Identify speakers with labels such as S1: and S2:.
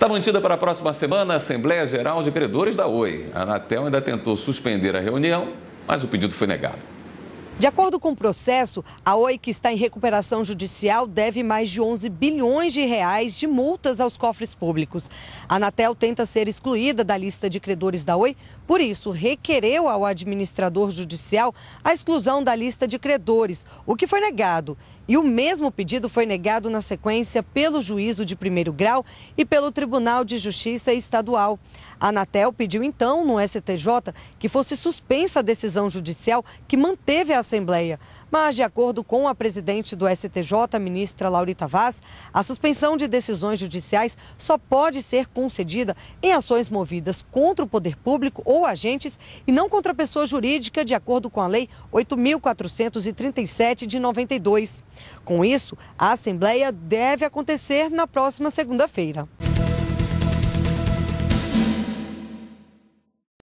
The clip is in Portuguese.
S1: Está mantida para a próxima semana a Assembleia Geral de Credores da Oi. A Anatel ainda tentou suspender a reunião, mas o pedido foi negado.
S2: De acordo com o processo, a Oi, que está em recuperação judicial, deve mais de 11 bilhões de reais de multas aos cofres públicos. A Anatel tenta ser excluída da lista de credores da Oi, por isso requereu ao administrador judicial a exclusão da lista de credores, o que foi negado. E o mesmo pedido foi negado na sequência pelo juízo de primeiro grau e pelo Tribunal de Justiça Estadual. A Anatel pediu então no STJ que fosse suspensa a decisão judicial que manteve a Assembleia. Mas, de acordo com a presidente do STJ, ministra Laurita Vaz, a suspensão de decisões judiciais só pode ser concedida em ações movidas contra o poder público ou agentes e não contra pessoa jurídica, de acordo com a Lei 8.437 de 92. Com isso, a Assembleia deve acontecer na próxima segunda-feira.